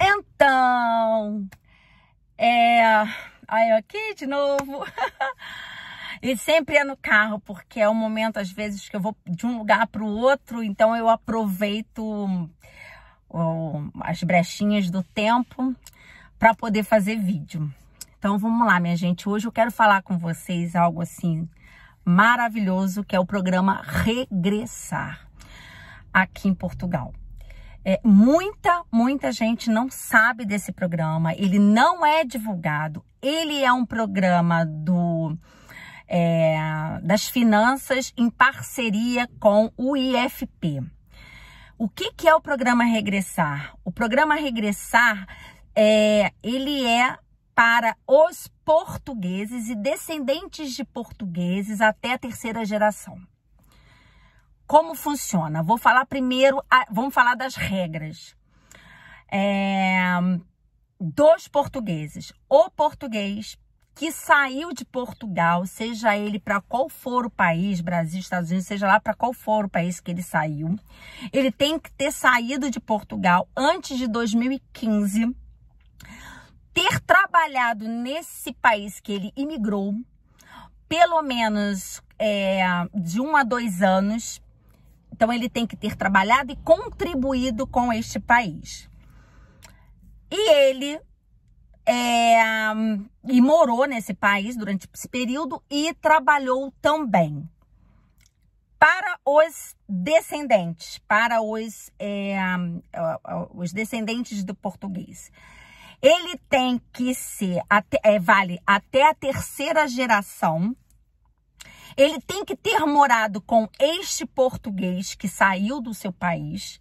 Então, é. Aí eu aqui de novo. e sempre é no carro, porque é o um momento, às vezes, que eu vou de um lugar para o outro, então eu aproveito as brechinhas do tempo para poder fazer vídeo. Então vamos lá, minha gente. Hoje eu quero falar com vocês algo assim maravilhoso, que é o programa Regressar aqui em Portugal. É, muita, muita gente não sabe desse programa, ele não é divulgado, ele é um programa do é, das finanças em parceria com o IFP. O que, que é o programa Regressar? O programa Regressar é, ele é para os portugueses e descendentes de portugueses até a terceira geração como funciona? Vou falar primeiro, a, vamos falar das regras. É, dos portugueses. O português que saiu de Portugal, seja ele para qual for o país, Brasil, Estados Unidos, seja lá para qual for o país que ele saiu, ele tem que ter saído de Portugal antes de 2015, ter trabalhado nesse país que ele imigrou, pelo menos é, de um a dois anos, então ele tem que ter trabalhado e contribuído com este país. E ele é, e morou nesse país durante esse período e trabalhou também para os descendentes, para os, é, os descendentes do português. Ele tem que ser, até, é, vale até a terceira geração ele tem que ter morado com este português que saiu do seu país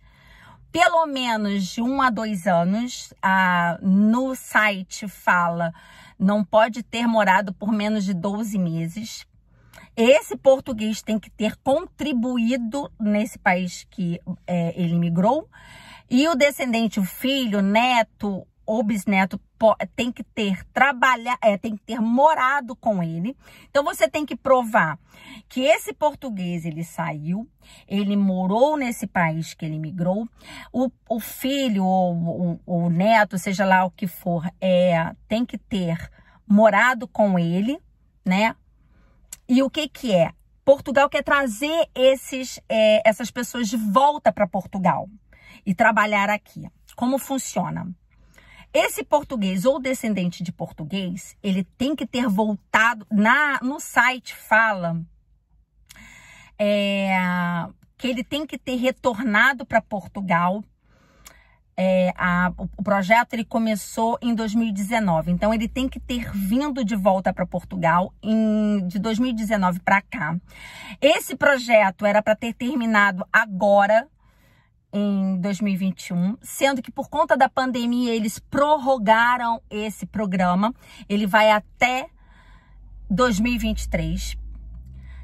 pelo menos de um a dois anos. Ah, no site fala não pode ter morado por menos de 12 meses. Esse português tem que ter contribuído nesse país que é, ele migrou. E o descendente, o filho, neto ou bisneto tem que ter trabalhar, é, tem que ter morado com ele. Então você tem que provar que esse português ele saiu, ele morou nesse país que ele migrou, o, o filho ou o, o neto, seja lá o que for, é, tem que ter morado com ele, né? E o que que é? Portugal quer trazer esses, é, essas pessoas de volta para Portugal e trabalhar aqui. Como funciona? Esse português ou descendente de português, ele tem que ter voltado na no site fala é, que ele tem que ter retornado para Portugal. É, a, o projeto ele começou em 2019, então ele tem que ter vindo de volta para Portugal em, de 2019 para cá. Esse projeto era para ter terminado agora, em 2021, sendo que por conta da pandemia eles prorrogaram esse programa. Ele vai até 2023.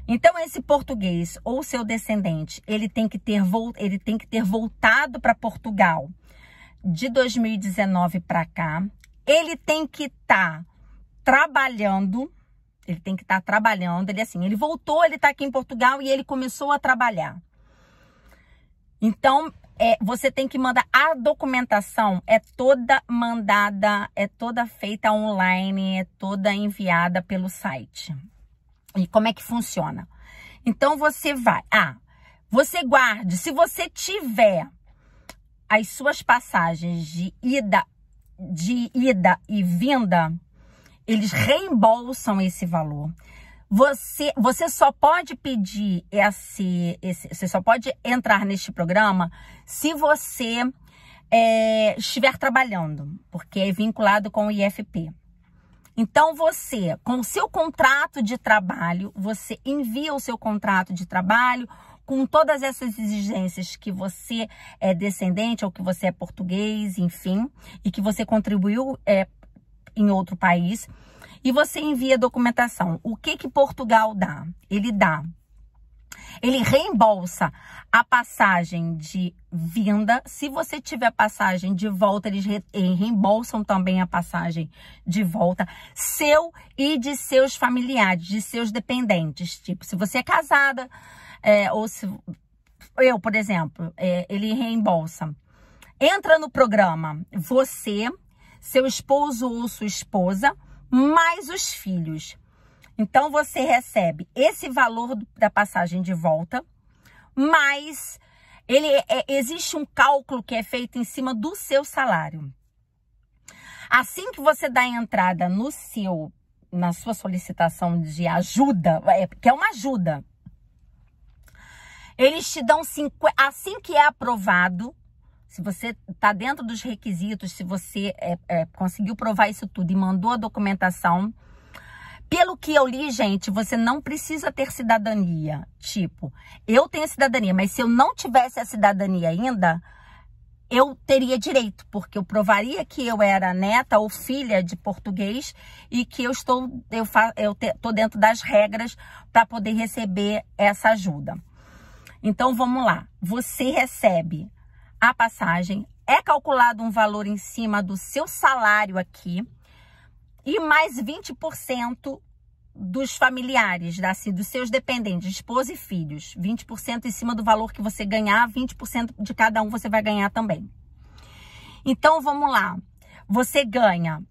Então esse português ou seu descendente, ele tem que ter, ele tem que ter voltado para Portugal de 2019 para cá. Ele tem que estar tá trabalhando, ele tem que estar tá trabalhando, ele assim, ele voltou, ele está aqui em Portugal e ele começou a trabalhar. Então, é, você tem que mandar a documentação é toda mandada, é toda feita online, é toda enviada pelo site. E como é que funciona? Então você vai, ah, você guarde, se você tiver as suas passagens de ida, de ida e vinda, eles reembolsam esse valor. Você, você só pode pedir esse, esse, Você só pode entrar neste programa se você é, estiver trabalhando, porque é vinculado com o IFP. Então você, com o seu contrato de trabalho, você envia o seu contrato de trabalho com todas essas exigências que você é descendente ou que você é português, enfim, e que você contribuiu é, em outro país e você envia documentação. O que que Portugal dá? Ele dá. Ele reembolsa a passagem de vinda. Se você tiver passagem de volta, eles eh, reembolsam também a passagem de volta. Seu e de seus familiares, de seus dependentes. Tipo, se você é casada, é, ou se. Eu, por exemplo, é, ele reembolsa. Entra no programa você, seu esposo ou sua esposa mais os filhos. Então você recebe esse valor da passagem de volta, mas ele é, existe um cálculo que é feito em cima do seu salário. Assim que você dá entrada no seu na sua solicitação de ajuda, é, que é uma ajuda, eles te dão cinco, assim que é aprovado, se você está dentro dos requisitos, se você é, é, conseguiu provar isso tudo e mandou a documentação. Pelo que eu li, gente, você não precisa ter cidadania. Tipo, eu tenho cidadania, mas se eu não tivesse a cidadania ainda, eu teria direito, porque eu provaria que eu era neta ou filha de português e que eu estou eu, fa, eu te, tô dentro das regras para poder receber essa ajuda. Então vamos lá. Você recebe a passagem, é calculado um valor em cima do seu salário aqui e mais 20% dos familiares, da, assim, dos seus dependentes, esposa e filhos. 20% em cima do valor que você ganhar, 20% de cada um você vai ganhar também. Então vamos lá. Você ganha,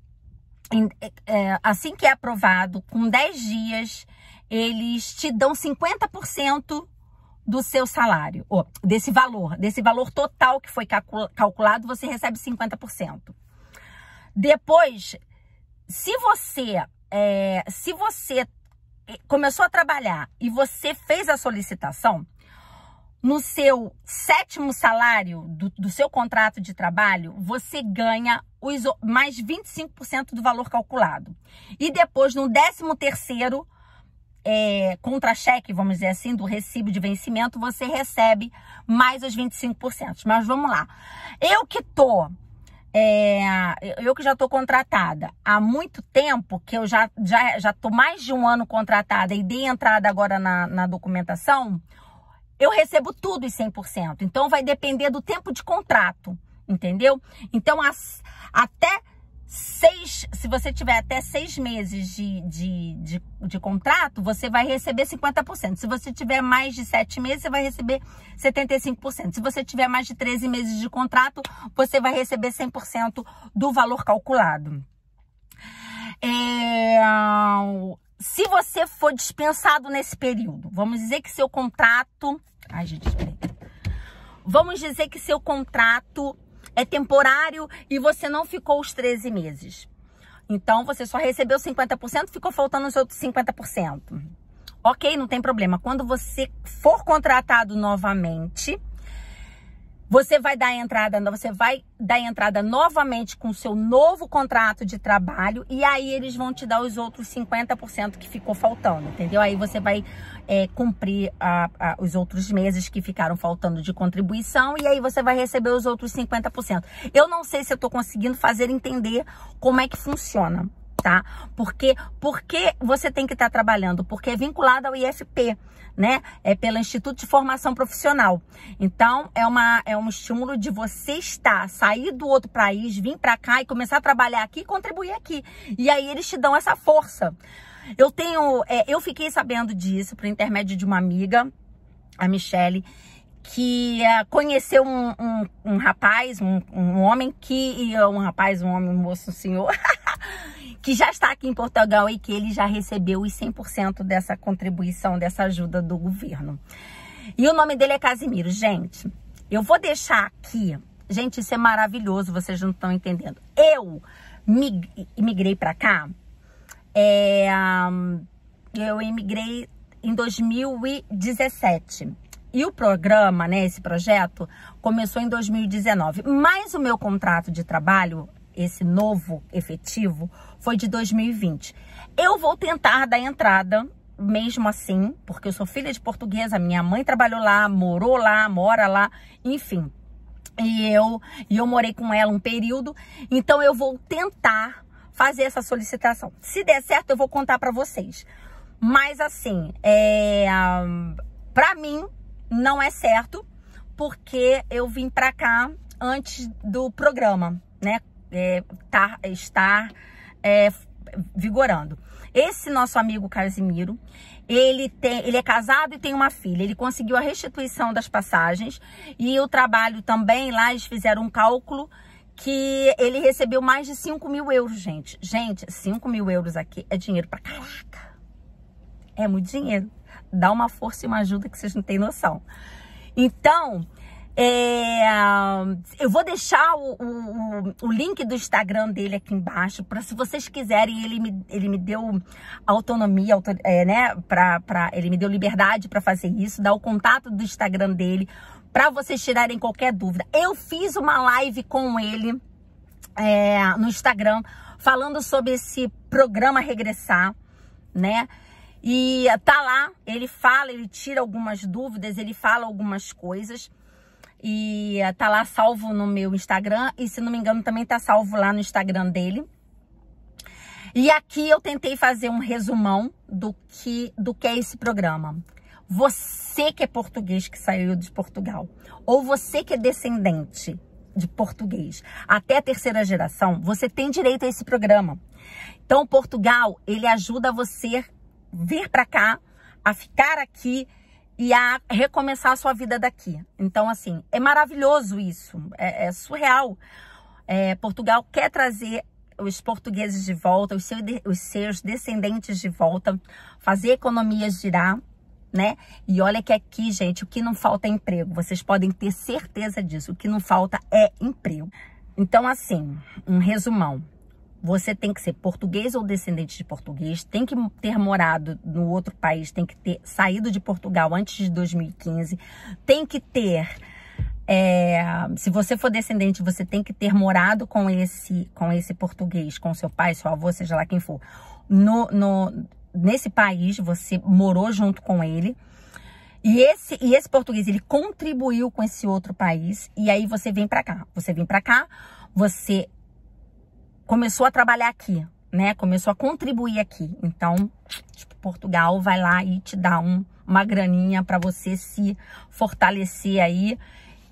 é, assim que é aprovado, com 10 dias, eles te dão 50% do seu salário, ou desse valor, desse valor total que foi calculado, você recebe 50%. Depois, se você, é, se você é, começou a trabalhar e você fez a solicitação, no seu sétimo salário do, do seu contrato de trabalho, você ganha os, mais 25% do valor calculado. E depois, no décimo terceiro, é, contra-cheque, vamos dizer assim, do recibo de vencimento, você recebe mais os 25%. Mas vamos lá. Eu que tô é, eu que já estou contratada há muito tempo, que eu já estou já, já tô mais de um ano contratada e dei entrada agora na, na documentação, eu recebo tudo e 100%. Então, vai depender do tempo de contrato, entendeu? Então, as, até seis, se você tiver até seis meses de, de, de, de, contrato, você vai receber 50%. Se você tiver mais de sete meses, você vai receber 75%. Se você tiver mais de 13 meses de contrato, você vai receber 100% do valor calculado. É, se você for dispensado nesse período, vamos dizer que seu contrato. Ai, gente, Vamos dizer que seu contrato é temporário e você não ficou os 13 meses. Então você só recebeu 50%, ficou faltando os outros 50%. Ok, não tem problema. Quando você for contratado novamente, você vai dar entrada, você vai dar entrada novamente com o seu novo contrato de trabalho e aí eles vão te dar os outros 50% que ficou faltando, entendeu? Aí você vai é, cumprir a, a, os outros meses que ficaram faltando de contribuição e aí você vai receber os outros 50%. Eu não sei se eu tô conseguindo fazer entender como é que funciona tá? Porque porque você tem que estar tá trabalhando, porque é vinculado ao IFP, né? É pelo Instituto de Formação Profissional. Então, é uma é um estímulo de você estar, sair do outro país, vir para cá e começar a trabalhar aqui e contribuir aqui. E aí eles te dão essa força. Eu tenho é, eu fiquei sabendo disso por intermédio de uma amiga, a Michele, que uh, conheceu um, um, um rapaz, um, um, homem que. Um rapaz, um homem, um moço, um senhor. que já está aqui em Portugal e que ele já recebeu os 100% dessa contribuição, dessa ajuda do governo. E o nome dele é Casimiro. Gente, eu vou deixar aqui. Gente, isso é maravilhoso, vocês não estão entendendo. Eu emigrei para cá. É, eu emigrei em 2017. E o programa, né, esse projeto, começou em 2019. Mas o meu contrato de trabalho esse novo efetivo foi de 2020. Eu vou tentar dar entrada mesmo assim, porque eu sou filha de portuguesa, minha mãe trabalhou lá, morou lá, mora lá, enfim. E eu, e eu morei com ela um período, então eu vou tentar fazer essa solicitação. Se der certo, eu vou contar para vocês. Mas assim, é, para mim não é certo, porque eu vim para cá antes do programa, né? é, tar, tá, estar é, vigorando. Esse nosso amigo Casimiro, ele, tem, ele é casado e tem uma filha. Ele conseguiu a restituição das passagens e o trabalho também lá, eles fizeram um cálculo que ele recebeu mais de 5 mil euros, gente. Gente, 5 mil euros aqui é dinheiro pra caraca. É muito dinheiro. Dá uma força e uma ajuda que vocês não têm noção. Então, é, eu vou deixar o, o, o, link do Instagram dele aqui embaixo, para se vocês quiserem, ele me, ele me deu autonomia, autor, é, né? Pra, pra, ele me deu liberdade para fazer isso, dar o contato do Instagram dele, para vocês tirarem qualquer dúvida. Eu fiz uma live com ele é, no Instagram, falando sobre esse programa Regressar, né? E tá lá, ele fala, ele tira algumas dúvidas, ele fala algumas coisas e eh, tá lá salvo no meu Instagram e se não me engano também tá salvo lá no Instagram dele. E aqui eu tentei fazer um resumão do que do que é esse programa. Você que é português que saiu de Portugal ou você que é descendente de português até a terceira geração, você tem direito a esse programa. Então Portugal, ele ajuda você vir para cá, a ficar aqui e a recomeçar a sua vida daqui. Então, assim, é maravilhoso isso, é, é surreal. É, Portugal quer trazer os portugueses de volta, os, seu, os seus descendentes de volta, fazer economias girar, né? E olha que aqui, gente, o que não falta é emprego. Vocês podem ter certeza disso. O que não falta é emprego. Então, assim, um resumão você tem que ser português ou descendente de português, tem que ter morado no outro país, tem que ter saído de Portugal antes de 2015, tem que ter. É, se você for descendente, você tem que ter morado com esse, com esse português, com seu pai, seu avô, seja lá quem for, no, no, nesse país, você morou junto com ele. E esse, e esse português, ele contribuiu com esse outro país. E aí você vem para cá. Você vem para cá, você começou a trabalhar aqui, né? Começou a contribuir aqui. Então, tipo, Portugal vai lá e te dá um, uma graninha para você se fortalecer aí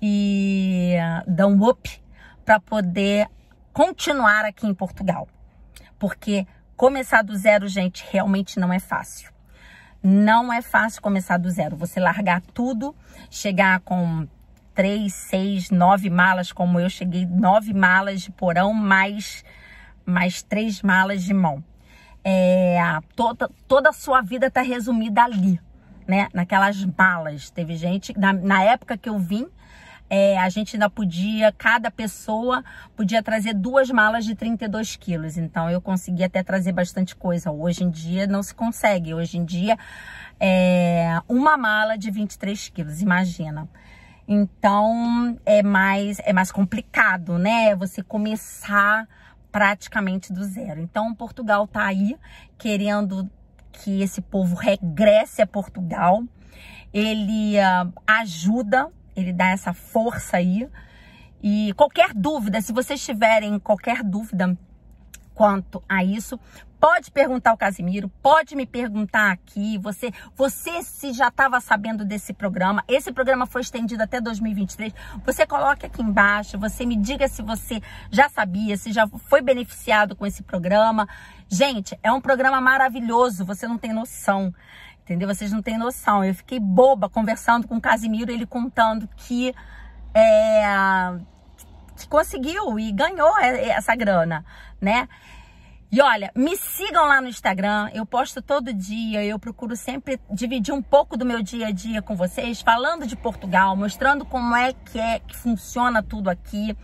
e dá um up para poder continuar aqui em Portugal. Porque começar do zero, gente, realmente não é fácil. Não é fácil começar do zero. Você largar tudo, chegar com três, seis, nove malas, como eu cheguei, nove malas de porão, mais mais três malas de mão. É, toda, toda a sua vida está resumida ali, né? Naquelas malas. Teve gente, na, na época que eu vim, é, a gente ainda podia, cada pessoa podia trazer duas malas de 32 quilos. Então eu consegui até trazer bastante coisa. Hoje em dia não se consegue. Hoje em dia é uma mala de 23 quilos, imagina. Então é mais, é mais complicado, né? Você começar praticamente do zero. Então, Portugal está aí querendo que esse povo regresse a Portugal. Ele uh, ajuda, ele dá essa força aí. E qualquer dúvida, se vocês tiverem qualquer dúvida quanto a isso. Pode perguntar ao Casimiro, pode me perguntar aqui. Você, você se já estava sabendo desse programa, esse programa foi estendido até 2023. Você coloque aqui embaixo, você me diga se você já sabia, se já foi beneficiado com esse programa. Gente, é um programa maravilhoso, você não tem noção. Entendeu? Vocês não têm noção. Eu fiquei boba conversando com o Casimiro, ele contando que é, conseguiu e ganhou é, é, essa grana, né? E olha, me sigam lá no Instagram, eu posto todo dia, eu procuro sempre dividir um pouco do meu dia a dia com vocês, falando de Portugal, mostrando como é que é que funciona tudo aqui,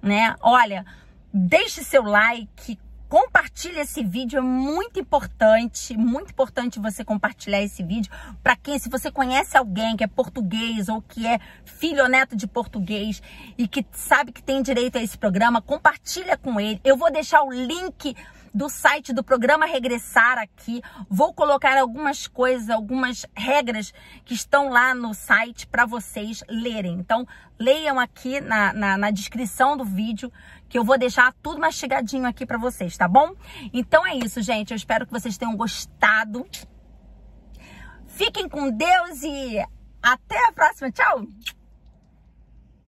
né? Olha, deixe seu like, compartilha esse vídeo, é muito importante, muito importante você compartilhar esse vídeo para quem, se você conhece alguém que é português ou que é filho ou neto de português e que sabe que tem direito a esse programa, compartilha com ele. Eu vou deixar o link do site do programa Regressar aqui. Vou colocar algumas coisas, algumas regras que estão lá no site para vocês lerem. Então, leiam aqui na, na, na descrição do vídeo que eu vou deixar tudo mastigadinho aqui para vocês, tá bom? Então é isso, gente. Eu espero que vocês tenham gostado. Fiquem com Deus e até a próxima. Tchau!